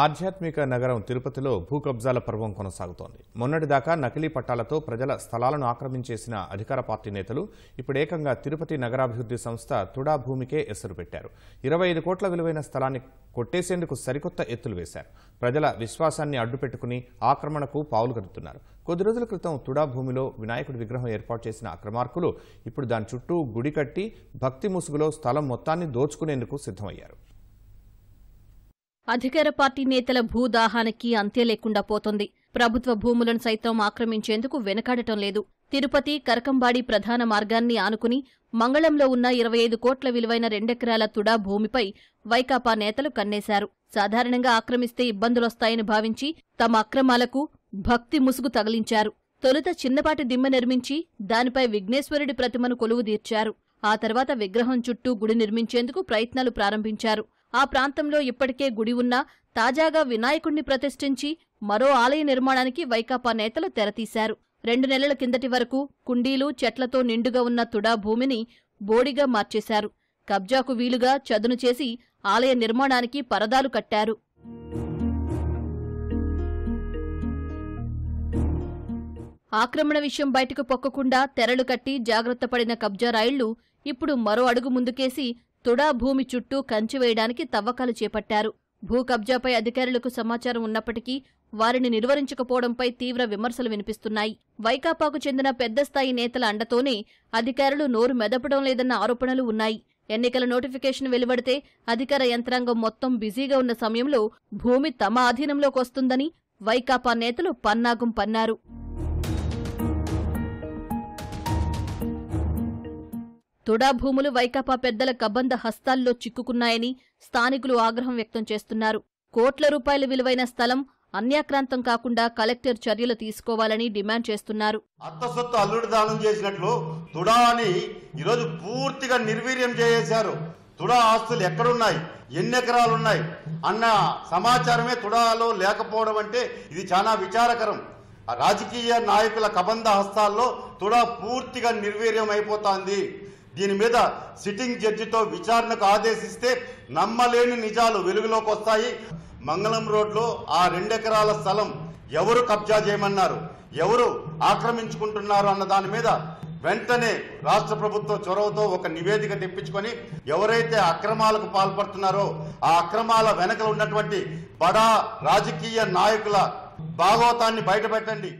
ఆధ్యాత్మిక నగరం తిరుపతిలో భూ కబ్జాల పర్వం కొనసాగుతోంది మొన్నటిదాకా నకిలీ పట్టాలతో ప్రజల స్థలాలను ఆక్రమించేసిన అధికార పార్టీ నేతలు ఇప్పుడేకంగా తిరుపతి నగరాభివృద్ధి సంస్థ తుడా భూమికే ఎసరు పెట్టారు ఇరవై ఐదు కోట్ల విలువైన స్థలాన్ని కొట్టేసేందుకు సరికొత్త ఎత్తులు వేశారు ప్రజల విశ్వాసాన్ని అడ్డుపెట్టుకుని ఆక్రమణకు పావులు కదుతున్నారు కొద్ది రోజుల క్రితం తుడా భూమిలో వినాయకుడి విగ్రహం ఏర్పాటు చేసిన అక్రమార్కులు ఇప్పుడు దాని చుట్టూ గుడి కట్టి భక్తి ముసుగులో స్థలం మొత్తాన్ని దోచుకునేందుకు సిద్ధమయ్యారు అధికార పార్టీ నేతల భూదాహానికి అంతే లేకుండా పోతుంది ప్రభుత్వ భూములను సైతం ఆక్రమించేందుకు వెనకాడటం లేదు తిరుపతి కరకంబాడి ప్రధాన మార్గాన్ని ఆనుకుని మంగళంలో ఉన్న ఇరవై ఐదు కోట్ల విలువైన రెండెకరాల తుడా భూమిపై వైకాపా నేతలు కన్నేశారు సాధారణంగా ఆక్రమిస్తే ఇబ్బందులొస్తాయని భావించి తమ అక్రమాలకు భక్తి ముసుగు తగిలించారు తొలుత చిన్నపాటి దిమ్మ నిర్మించి దానిపై విఘ్నేశ్వరుడి ప్రతిమను కొలువు తీర్చారు ఆ తర్వాత విగ్రహం చుట్టూ గుడి నిర్మించేందుకు ప్రయత్నాలు ప్రారంభించారు ఆ ప్రాంతంలో ఇప్పటికే గుడి ఉన్నా తాజాగా వినాయకుణ్ణి ప్రతిష్ఠించి మరో ఆలయ నిర్మాణానికి వైకాపా నేతలు తెరతీశారు రెండు నెలల కిందటి వరకు కుండీలు చెట్లతో నిండుగా ఉన్న తుడా భూమిని బోడిగా మార్చేశారు కబ్జాకు వీలుగా చదును చేసి ఆలయ నిర్మాణానికి పరదాలు కట్టారు ఆక్రమణ విషయం బయటకు పొక్కకుండా తెరలు కట్టి జాగ్రత్త పడిన కబ్జారాయిళ్లు ఇప్పుడు మరో అడుగు ముందుకేసి తుడా భూమి చుట్టూ కంచి వేయడానికి తవ్వకాలు చేపట్టారు భూ కబ్జాపై అధికారులకు సమాచారం ఉన్నప్పటికీ వారిని నిర్వహించకపోవడంపై తీవ్ర విమర్శలు వినిపిస్తున్నాయి వైకాపాకు చెందిన పెద్ద స్థాయి నేతల అండతోనే అధికారులు నోరు మెదపడం లేదన్న ఆరోపణలు ఉన్నాయి ఎన్నికల నోటిఫికేషన్ వెలువడితే అధికార యంత్రాంగం మొత్తం బిజీగా ఉన్న సమయంలో భూమి తమ ఆధీనంలోకి వస్తుందని వైకాపా నేతలు పన్నాగం పన్నారు తుడా భూములు వైకాపా పెద్దల కబంద హస్తాల్లో చిక్కుకున్నాయని స్థానికులు ఆగ్రహం వ్యక్తం చేస్తున్నారు కోట్ల రూపాయల విలువైన స్థలం అన్యాక్రాంతం కాకుండా కలెక్టర్ చర్యలు తీసుకోవాలని డిమాండ్ చేస్తున్నారు అత్తసొత్తు అల్లుడు దానం చేసినట్లు తుడా అని ఈరోజు పూర్తిగా నిర్వీర్యం చేసేశారు తుడా ఆస్తులు ఎక్కడున్నాయి ఎన్ని ఎకరాలున్నాయి అన్న సమాచారమే తుడాలో లేకపోవడం అంటే ఇది చాలా విచారకరం రాజకీయ నాయకుల కబంధ హస్తాల్లో తుడా పూర్తిగా నిర్వీర్యం అయిపోతాంది దీని మీద సిట్టింగ్ జడ్జితో విచారణకు ఆదేశిస్తే నమ్మలేని నిజాలు వెలుగులోకి వస్తాయి మంగళం రోడ్లో ఆ రెండెకరాల స్థలం ఎవరు కబ్జా చేయమన్నారు ఎవరు ఆక్రమించుకుంటున్నారు అన్న దాని మీద వెంటనే రాష్ట్ర ప్రభుత్వం చొరవతో ఒక నివేదిక తెప్పించుకొని ఎవరైతే అక్రమాలకు పాల్పడుతున్నారో ఆ అక్రమాల వెనక ఉన్నటువంటి బడా రాజకీయ నాయకుల భాగవతాన్ని బయటపెట్టండి